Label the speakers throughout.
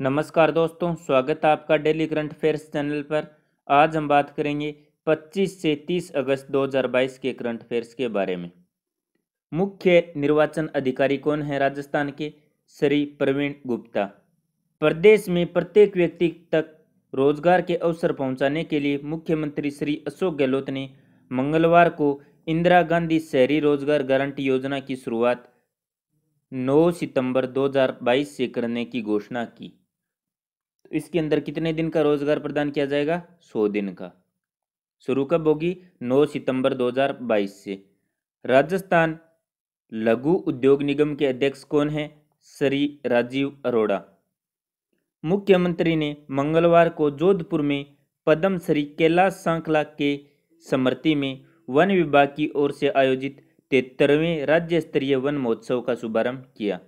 Speaker 1: नमस्कार दोस्तों स्वागत है आपका डेली करंट अफेयर्स चैनल पर आज हम बात करेंगे 25 से 30 अगस्त 2022 के करंट अफेयर्स के बारे में मुख्य निर्वाचन अधिकारी कौन है राजस्थान के श्री प्रवीण गुप्ता प्रदेश में प्रत्येक व्यक्ति तक रोजगार के अवसर पहुंचाने के लिए मुख्यमंत्री श्री अशोक गहलोत ने मंगलवार को इंदिरा गांधी शहरी रोजगार गारंटी योजना की शुरुआत 9 सितंबर 2022 से करने की घोषणा की तो इसके अंदर कितने दिन का रोजगार प्रदान किया जाएगा सौ दिन का शुरू कब होगी नौ सितंबर 2022 से राजस्थान लघु उद्योग निगम के अध्यक्ष कौन है श्री राजीव अरोड़ा मुख्यमंत्री ने मंगलवार को जोधपुर में पद्म श्री कैलाश सांखला के समृति में वन विभाग की ओर से आयोजित तेहत्तरवें राज्य स्तरीय वन महोत्सव का शुभारंभ किया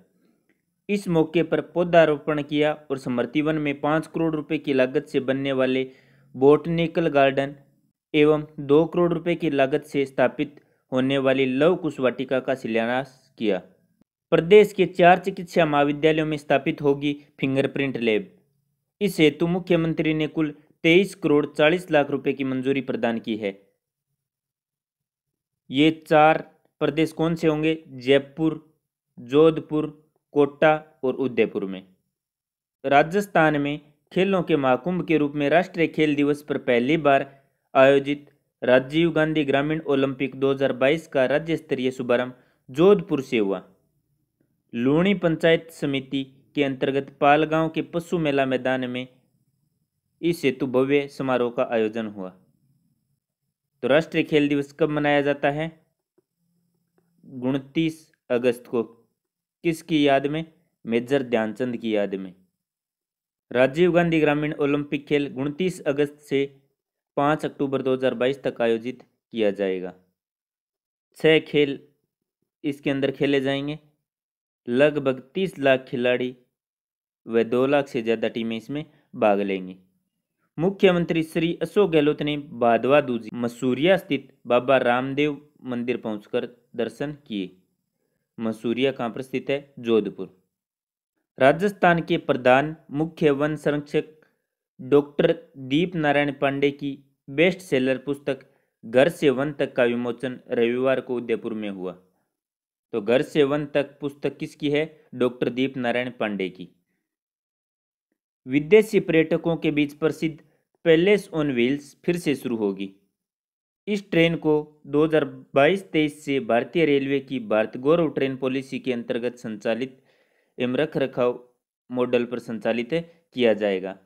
Speaker 1: इस मौके पर पौधारोपण किया और समृति वन में पाँच करोड़ रुपए की लागत से बनने वाले बोटनिकल गार्डन एवं दो करोड़ रुपए की लागत से स्थापित होने वाली लव कुश वाटिका का शिलान्यास किया प्रदेश के चार चिकित्सा महाविद्यालयों में स्थापित होगी फिंगरप्रिंट लैब इस हेतु मुख्यमंत्री ने कुल तेईस करोड़ चालीस लाख रुपए की मंजूरी प्रदान की है ये चार प्रदेश कौन से होंगे जयपुर जोधपुर कोटा और उदयपुर में राजस्थान में खेलों के महाकुंभ के रूप में राष्ट्रीय खेल दिवस पर पहली बार आयोजित राजीव गांधी ग्रामीण ओलंपिक 2022 का राज्य स्तरीय शुभारंभ जोधपुर से हुआ लूणी पंचायत समिति के अंतर्गत पालगांव के पशु मेला मैदान में इस हेतु भव्य समारोह का आयोजन हुआ तो राष्ट्रीय खेल दिवस कब मनाया जाता है उनतीस अगस्त को किसकी याद में मेजर ध्यानचंद की याद में राजीव गांधी ग्रामीण ओलंपिक खेल उनतीस अगस्त से 5 अक्टूबर 2022 तक आयोजित किया जाएगा छः खेल इसके अंदर खेले जाएंगे लगभग 30 लाख खिलाड़ी व 2 लाख से ज़्यादा टीमें इसमें भाग लेंगी मुख्यमंत्री श्री अशोक गहलोत ने बाधवा दूजी मसूरिया स्थित बाबा रामदेव मंदिर पहुंचकर दर्शन किए मसूरिया कहाँ पर स्थित है जोधपुर राजस्थान के प्रधान मुख्य वन संरक्षक डॉक्टर दीप नारायण पांडे की बेस्ट सेलर पुस्तक घर से वन तक का विमोचन रविवार को उदयपुर में हुआ तो घर से वन तक पुस्तक किसकी है डॉक्टर दीप नारायण पांडे की विदेशी पर्यटकों के बीच प्रसिद्ध पैलेस ऑन व्हील्स फिर से शुरू होगी इस ट्रेन को 2022-23 से भारतीय रेलवे की भारत गौरव ट्रेन पॉलिसी के अंतर्गत संचालित एवं रख रखाव मॉडल पर संचालित किया जाएगा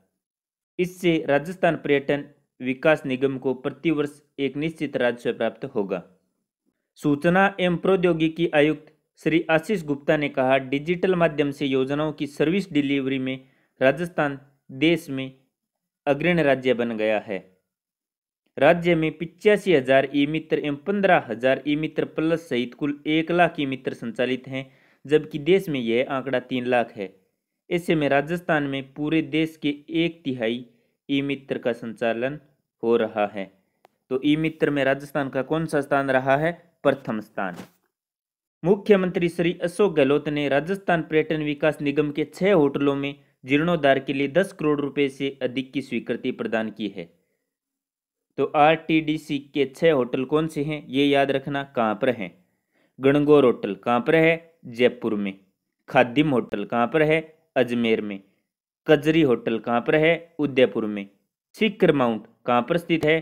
Speaker 1: इससे राजस्थान पर्यटन विकास निगम को प्रतिवर्ष एक निश्चित राजस्व प्राप्त होगा सूचना एवं प्रौद्योगिकी आयुक्त श्री आशीष गुप्ता ने कहा डिजिटल माध्यम से योजनाओं की सर्विस डिलीवरी में राजस्थान देश में अग्रणी राज्य बन गया है राज्य में पिचासी हजार ई मित्र एवं पंद्रह हजार ई मित्र प्लस सहित कुल एक लाख ई मित्र संचालित हैं जबकि देश में यह आंकड़ा तीन लाख है ऐसे में राजस्थान में पूरे देश के एक तिहाई ई मित्र का संचालन हो रहा है तो ई मित्र में राजस्थान का कौन सा स्थान रहा है प्रथम स्थान मुख्यमंत्री श्री अशोक गहलोत ने राजस्थान पर्यटन विकास निगम के छह होटलों में जीर्णोद्धार के लिए दस करोड़ रुपए से अधिक की स्वीकृति प्रदान की है तो आरटीडीसी के छह होटल कौन से हैं ये याद रखना कहाँ पर हैं गणगौर होटल कहाँ पर है जयपुर में खादिम होटल कहाँ पर है अजमेर में कजरी होटल कहाँ पर है उदयपुर में सिकर माउंट कहाँ पर स्थित है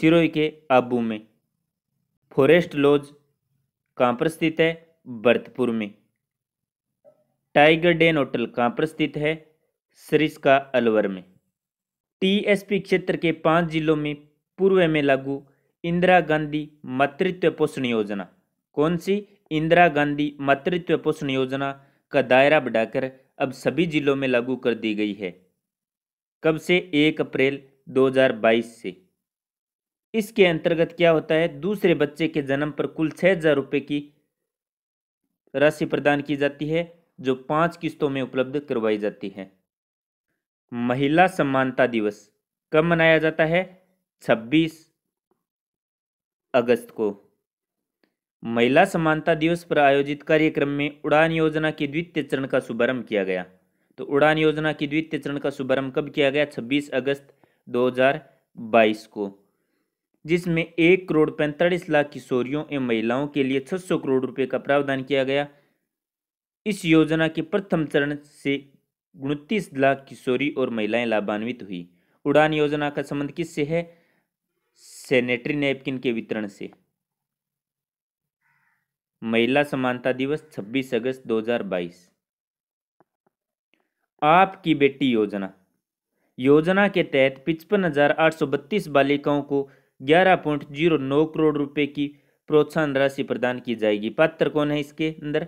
Speaker 1: सिरोई के आबू में फॉरेस्ट लॉज कहाँ पर स्थित है भरतपुर में टाइगर डेन होटल कहाँ पर स्थित है सरिस्का अलवर में टीएसपी क्षेत्र के पांच जिलों में पूर्व में लागू इंदिरा गांधी मातृत्व पोषण योजना कौन सी इंदिरा गांधी मातृत्व पोषण योजना का दायरा बढ़ाकर अब सभी जिलों में लागू कर दी गई है कब से एक अप्रैल 2022 से इसके अंतर्गत क्या होता है दूसरे बच्चे के जन्म पर कुल छः हजार रुपये की राशि प्रदान की जाती है जो पाँच किस्तों में उपलब्ध करवाई जाती है महिला समानता दिवस कब मनाया जाता है 26 अगस्त को महिला समानता दिवस पर आयोजित कार्यक्रम में उड़ान योजना के द्वितीय चरण का शुभारंभ किया गया तो उड़ान योजना के द्वितीय चरण का शुभारंभ कब किया गया 26 अगस्त 2022 को जिसमें एक करोड़ पैंतालीस लाख किशोरियों एवं महिलाओं के लिए 600 करोड़ रुपए का प्रावधान किया गया इस योजना के प्रथम चरण से उनतीस लाख किशोरी और महिलाएं लाभान्वित हुई उड़ान योजना का संबंध किससे है सेनेटरी नैपकिन के वितरण से महिला समानता दिवस 26 अगस्त 2022 आपकी बेटी योजना योजना के तहत पिचपन हजार आठ सौ बत्तीस बालिकाओं को ग्यारह पॉइंट जीरो नौ करोड़ रुपए की प्रोत्साहन राशि प्रदान की जाएगी पात्र कौन है इसके अंदर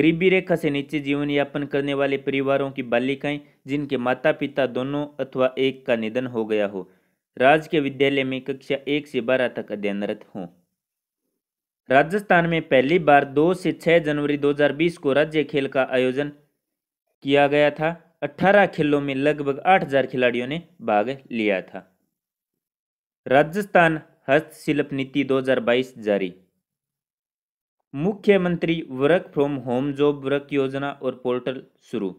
Speaker 1: गरीबी रेखा से नीचे जीवन यापन करने वाले परिवारों की बालिकाएं जिनके माता पिता दोनों अथवा एक का निधन हो गया हो राज्य के विद्यालय में कक्षा एक से बारह तक अध्ययनरत हों राजस्थान में पहली बार 2 से 6 जनवरी 2020 को राज्य खेल का आयोजन किया गया था 18 खेलों में लगभग 8000 खिलाड़ियों ने भाग लिया था राजस्थान हस्तशिल्प नीति 2022 जारी मुख्यमंत्री work from home job work योजना और पोर्टल शुरू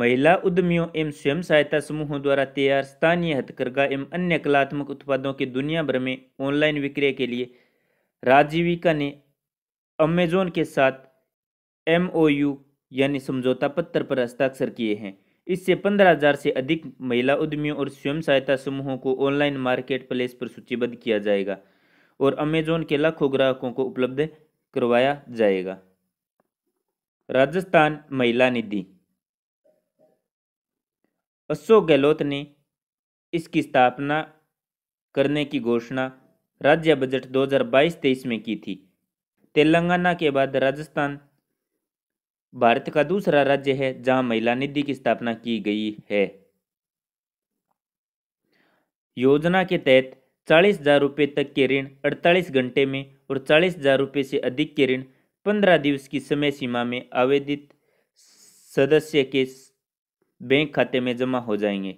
Speaker 1: महिला उद्यमियों एवं स्वयं सहायता समूहों द्वारा तैयार स्थानीय हथकरघा एवं अन्य कलात्मक उत्पादों के दुनिया भर में ऑनलाइन विक्रय के लिए राजीविका ने अमेजोन के साथ एमओयू यानी समझौता पत्र पर हस्ताक्षर किए हैं इससे 15,000 से अधिक महिला उद्यमियों और स्वयं सहायता समूहों को ऑनलाइन मार्केट प्लेस पर सूचीबद्ध किया जाएगा और अमेजोन के लाखों ग्राहकों को उपलब्ध करवाया जाएगा राजस्थान महिला निधि अशोक गहलोत ने इसकी स्थापना करने की घोषणा राज्य बजट 2022-23 में की थी तेलंगाना के बाद राजस्थान भारत का दूसरा राज्य है जहां महिला निधि की स्थापना की गई है योजना के तहत चालीस हजार रुपये तक के ऋण 48 घंटे में और चालीस हजार रुपये से अधिक के ऋण 15 दिवस की समय सीमा में आवेदित सदस्य के बैंक खाते में जमा हो जाएंगे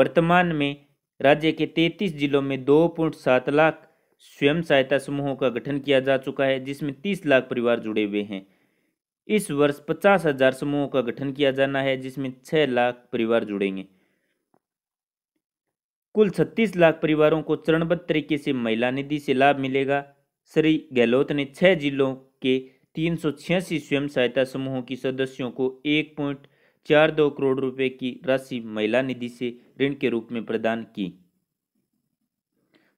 Speaker 1: वर्तमान में राज्य के 33 जिलों में दो पॉइंट सात लाख स्वयं सहायता समूहों का गठन किया जा चुका है जिसमें 30 लाख परिवार जुड़े हुए हैं इस वर्ष पचास हजार समूहों का गठन किया जाना है जिसमें छह लाख परिवार जुड़ेंगे कुल छत्तीस लाख परिवारों को चरणबद्ध तरीके से महिला निधि से लाभ मिलेगा श्री गहलोत ने छह जिलों के तीन सौ छियासी स्वयं सहायता समूहों की सदस्यों को एक पॉइंट चार दो करोड़ रुपए की राशि महिला निधि से ऋण के रूप में प्रदान की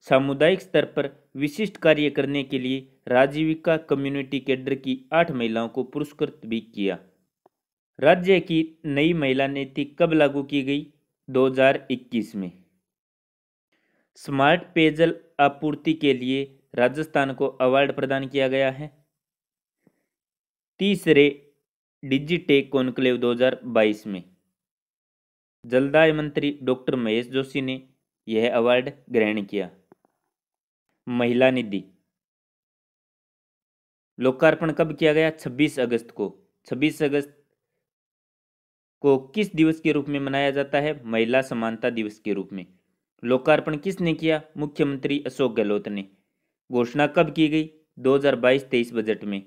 Speaker 1: सामुदायिक स्तर पर विशिष्ट कार्य करने के लिए राजीविका कम्युनिटी कैडर की आठ महिलाओं को पुरस्कृत भी किया राज्य की नई महिला नीति कब लागू की गई 2021 में स्मार्ट पेयजल आपूर्ति के लिए राजस्थान को अवार्ड प्रदान किया गया है तीसरे टेक कॉन्क्लेव 2022 में जलदाय मंत्री डॉक्टर महेश जोशी ने यह अवार्ड ग्रहण किया महिला निधि लोकार्पण कब किया गया 26 अगस्त को 26 अगस्त को किस दिवस के रूप में मनाया जाता है महिला समानता दिवस के रूप में लोकार्पण किसने किया मुख्यमंत्री अशोक गहलोत ने घोषणा कब की गई 2022-23 बजट में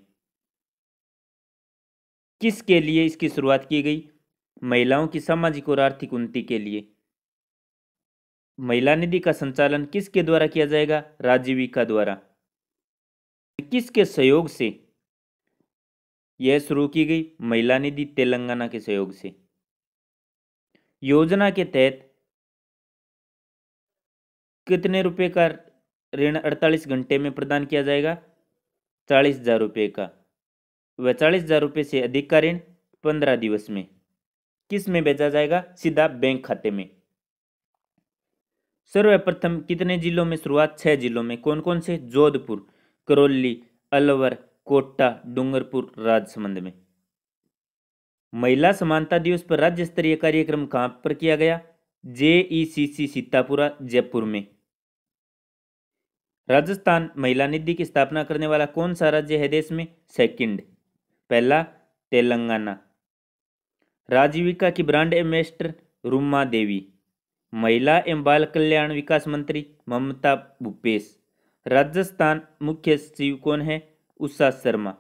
Speaker 1: किसके लिए इसकी शुरुआत की गई महिलाओं की सामाजिक और आर्थिक उन्नति के लिए महिला निधि का संचालन किसके द्वारा किया जाएगा राजीविका द्वारा किसके सहयोग से यह शुरू की गई महिला निधि तेलंगाना के सहयोग से योजना के तहत कितने रुपए का ऋण 48 घंटे में प्रदान किया जाएगा चालीस हजार रुपये का वैचालीस हज़ार रुपये से अधिक का ऋण पंद्रह दिवस में किस में बेचा जाएगा सीधा बैंक खाते में सर्वप्रथम कितने जिलों में शुरुआत छह जिलों में कौन कौन से जोधपुर करौली अलवर कोटा डूंगरपुर राजसमंद में महिला समानता दिवस पर राज्य स्तरीय कार्यक्रम कहाँ पर किया गया जेईसीसी सीतापुरा जयपुर में राजस्थान महिला निधि की स्थापना करने वाला कौन सा राज्य है देश में सेकंड पहला तेलंगाना राजीविका की ब्रांड एम्बेस्टर रूमा देवी महिला एवं बाल कल्याण विकास मंत्री ममता भूपेश राजस्थान मुख्य सचिव कौन है उषा शर्मा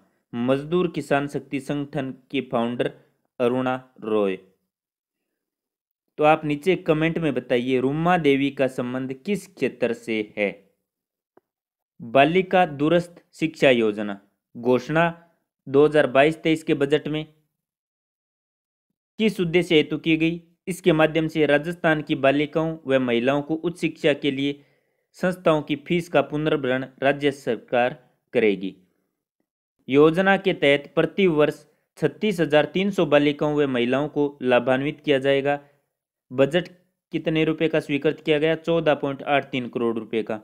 Speaker 1: मजदूर किसान शक्ति संगठन के फाउंडर अरुणा रॉय तो आप नीचे कमेंट में बताइए रूमा देवी का संबंध किस क्षेत्र से है बालिका दूरस्थ शिक्षा योजना घोषणा 2022-23 के बजट में किस उद्देश्य हेतु की गई इसके माध्यम से राजस्थान की बालिकाओं व महिलाओं को उच्च शिक्षा के लिए संस्थाओं की फीस का पुनर्भरण राज्य सरकार करेगी योजना के तहत प्रति वर्ष छत्तीस हजार तीन सौ बालिकाओं व महिलाओं को लाभान्वित किया जाएगा बजट कितने रुपए का स्वीकृत किया गया चौदह पॉइंट आठ तीन करोड़ रुपए का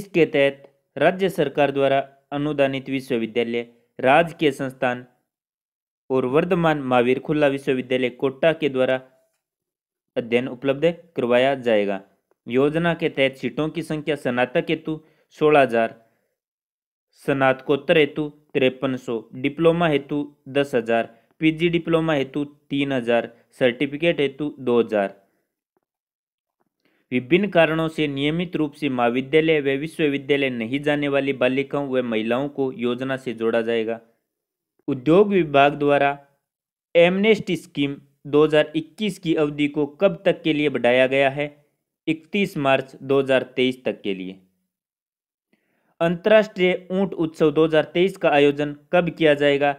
Speaker 1: इसके तहत राज्य सरकार द्वारा अनुदानित विश्वविद्यालय राजकीय संस्थान और वर्धमान महावीर खुला विश्वविद्यालय कोटा के द्वारा अध्ययन उपलब्ध करवाया जाएगा योजना के तहत सीटों की संख्या स्नातक हेतु सोलह हजार स्नातकोत्तर हेतु तिरपन सौ डिप्लोमा हेतु दस हजार पी डिप्लोमा हेतु तीन हजार सर्टिफिकेट हेतु दो हजार विभिन्न कारणों से नियमित रूप से महाविद्यालय व विश्वविद्यालय नहीं जाने वाली बालिकाओं व महिलाओं को योजना से जोड़ा जाएगा उद्योग विभाग द्वारा एमनेस्टी स्कीम 2021 की अवधि को कब तक के लिए बढ़ाया गया है 31 मार्च 2023 तक के लिए अंतर्राष्ट्रीय ऊंट उत्सव 2023 का आयोजन कब किया जाएगा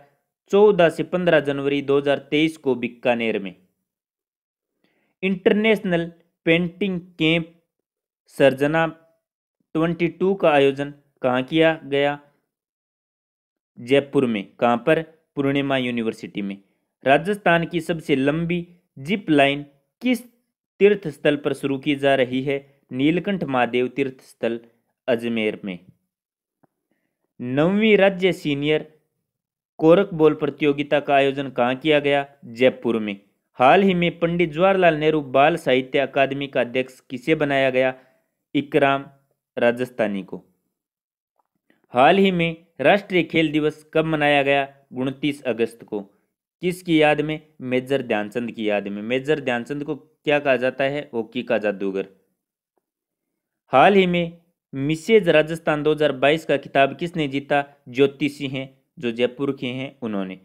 Speaker 1: 14 से 15 जनवरी 2023 को बीकानेर में इंटरनेशनल पेंटिंग कैंप सर्जना 22 का आयोजन कहाँ किया गया जयपुर में कहाँ पर पूर्णिमा यूनिवर्सिटी में राजस्थान की सबसे लंबी जिप लाइन किस तीर्थ स्थल पर शुरू की जा रही है नीलकंठ महादेव तीर्थ स्थल अजमेर में नौवीं राज्य सीनियर कोरकबोल प्रतियोगिता का आयोजन कहाँ किया गया जयपुर में हाल ही में पंडित जवाहरलाल नेहरू बाल साहित्य अकादमी का अध्यक्ष किसे बनाया गया इकराम राजस्थानी को हाल ही में राष्ट्रीय खेल दिवस कब मनाया गया उनतीस अगस्त को किसकी याद में मेजर ध्यानचंद की याद में मेजर ध्यानचंद को क्या कहा जाता है हॉकी का जादूगर हाल ही में मिसेज राजस्थान 2022 का खिताब किसने जीता ज्योति सिंह जो जयपुर के हैं उन्होंने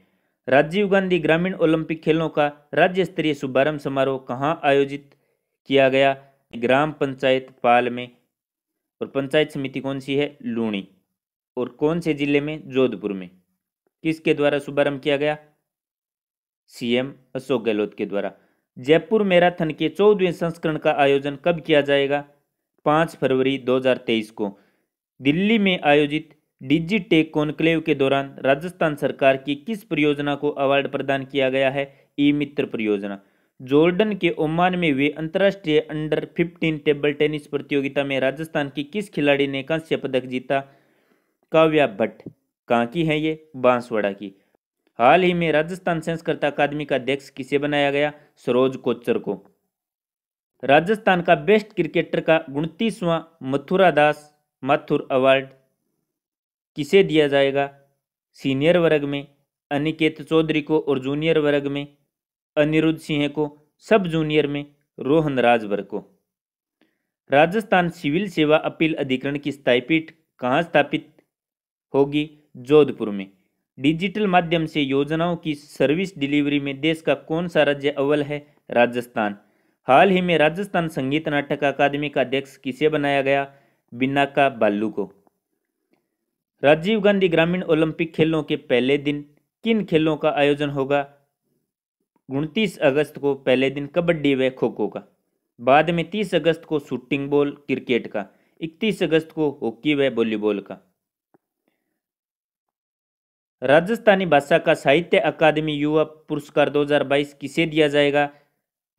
Speaker 1: राजीव गांधी ग्रामीण ओलंपिक खेलों का राज्य स्तरीय शुभारंभ समारोह कहाँ आयोजित किया गया ग्राम पंचायत पाल में और पंचायत समिति कौन सी है लूणी और कौन से जिले में जोधपुर में किसके द्वारा शुभारंभ किया गया सीएम अशोक गहलोत के द्वारा जयपुर मैराथन के चौदहवें संस्करण का आयोजन कब किया जाएगा पाँच फरवरी 2023 को दिल्ली में आयोजित डिजिटेक कॉन्क्लेव के दौरान राजस्थान सरकार की किस परियोजना को अवार्ड प्रदान किया गया है ई मित्र परियोजना जॉर्डन के ओमान में हुए अंतर्राष्ट्रीय अंडर 15 टेबल टेनिस प्रतियोगिता में राजस्थान की किस खिलाड़ी ने कांस्य पदक जीता काव्या भट्ट कहाँ की है ये बांसवाड़ा की हाल ही में राजस्थान संस्कृत अकादमी का अध्यक्ष किसे बनाया गया सरोज कोच्चर को राजस्थान का बेस्ट क्रिकेटर का उनतीसवां मथुरा दास माथुर अवार्ड किसे दिया जाएगा सीनियर वर्ग में अनिकेत चौधरी को और जूनियर वर्ग में अनिरुद्ध सिंह को सब जूनियर में रोहन राजभर को राजस्थान सिविल सेवा अपील अधिकरण की स्थायी पीठ कहाँ स्थापित होगी जोधपुर में डिजिटल माध्यम से योजनाओं की सर्विस डिलीवरी में देश का कौन सा राज्य अव्वल है राजस्थान हाल ही में राजस्थान संगीत नाटक अकादमी का अध्यक्ष किसे बनाया गया का बाल्लू को राजीव गांधी ग्रामीण ओलंपिक खेलों के पहले दिन किन खेलों का आयोजन होगा उनतीस अगस्त को पहले दिन कबड्डी व खो खो का बाद में तीस अगस्त को शूटिंग बॉल क्रिकेट का इकतीस अगस्त को हॉकी व वॉलीबॉल का राजस्थानी भाषा का साहित्य अकादमी युवा पुरस्कार 2022 किसे दिया जाएगा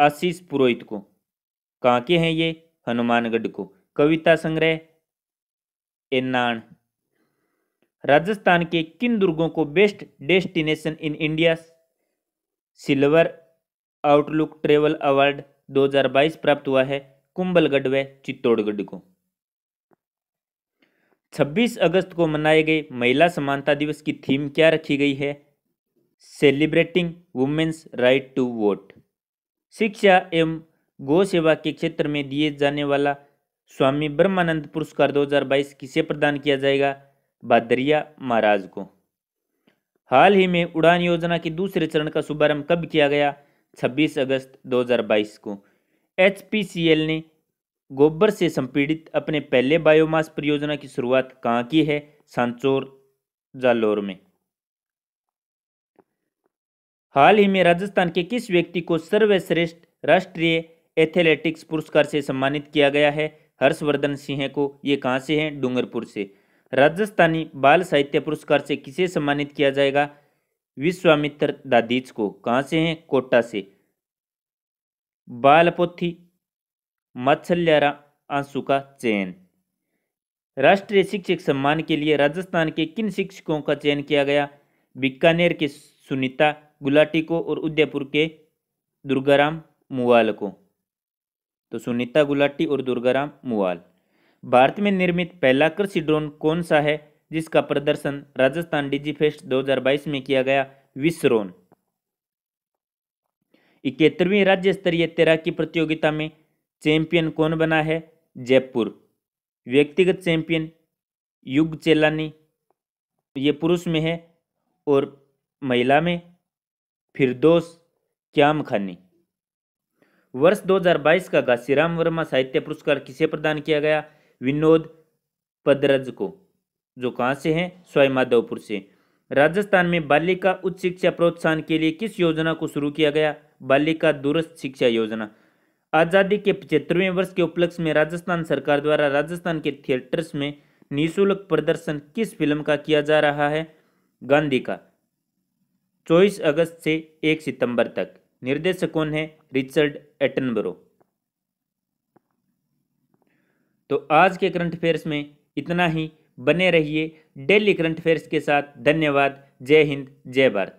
Speaker 1: आशीष पुरोहित को कहाँ के हैं ये हनुमानगढ़ को कविता संग्रह एनान राजस्थान के किन दुर्गों को best destination in India silver Outlook travel award 2022 प्राप्त हुआ है कुंभलगढ़ व चित्तौड़गढ़ को 26 अगस्त को मनाए गए महिला समानता दिवस की थीम क्या रखी गई है celebrating women's right to vote शिक्षा एवं गौ सेवा के क्षेत्र में दिए जाने वाला स्वामी ब्रह्मानंद पुरस्कार 2022 किसे प्रदान किया जाएगा भादरिया महाराज को हाल ही में उड़ान योजना के दूसरे चरण का शुभारंभ कब किया गया 26 अगस्त 2022 को एचपीसीएल ने गोबर से संपीड़ित अपने पहले बायोमास परियोजना की शुरुआत कहाँ की है सांचोर जालोर में हाल ही में राजस्थान के किस व्यक्ति को सर्वश्रेष्ठ राष्ट्रीय एथलेटिक्स पुरस्कार से सम्मानित किया गया है हर्षवर्धन सिंह को ये कहाँ से हैं डूंगरपुर से राजस्थानी बाल साहित्य पुरस्कार से किसे सम्मानित किया जाएगा विश्वामित्र दादीज को कहाँ से हैं कोटा से बाल पोथी मत्सल्यारा आंसू का चयन राष्ट्रीय शिक्षक सम्मान के लिए राजस्थान के किन शिक्षकों का चयन किया गया बीकानेर के सुनीता गुलाटी को और उदयपुर के दुर्गाराम मुवाल को तो सुनीता गुलाटी और दुर्गाराम मुवाल भारत में निर्मित पहला कृषि ड्रोन कौन सा है जिसका प्रदर्शन राजस्थान डिजीफेस्ट 2022 में किया गया विश्रोन इकहत्तरवीं राज्य स्तरीय तैराकी प्रतियोगिता में चैंपियन कौन बना है जयपुर व्यक्तिगत चैंपियन युग चेलानी ये पुरुष में है और महिला में फिरदोस क्याम खानी वर्ष 2022 का घासीराम वर्मा साहित्य पुरस्कार किसे प्रदान किया गया विनोद पदरज को जो कहाँ से हैं स्वयं माधवपुर से राजस्थान में बालिका उच्च शिक्षा प्रोत्साहन के लिए किस योजना को शुरू किया गया बालिका दूरस्थ शिक्षा योजना आज़ादी के पचहत्तरवें वर्ष के उपलक्ष्य में राजस्थान सरकार द्वारा राजस्थान के थिएटर्स में निःशुल्क प्रदर्शन किस फिल्म का किया जा रहा है गांधी का चौबीस अगस्त से एक सितंबर तक निर्देशकों ने है रिचर्ड एटनबरो तो आज के करंट अफेयर्स में इतना ही बने रहिए डेली करंट अफेयर्स के साथ धन्यवाद जय हिंद जय भारत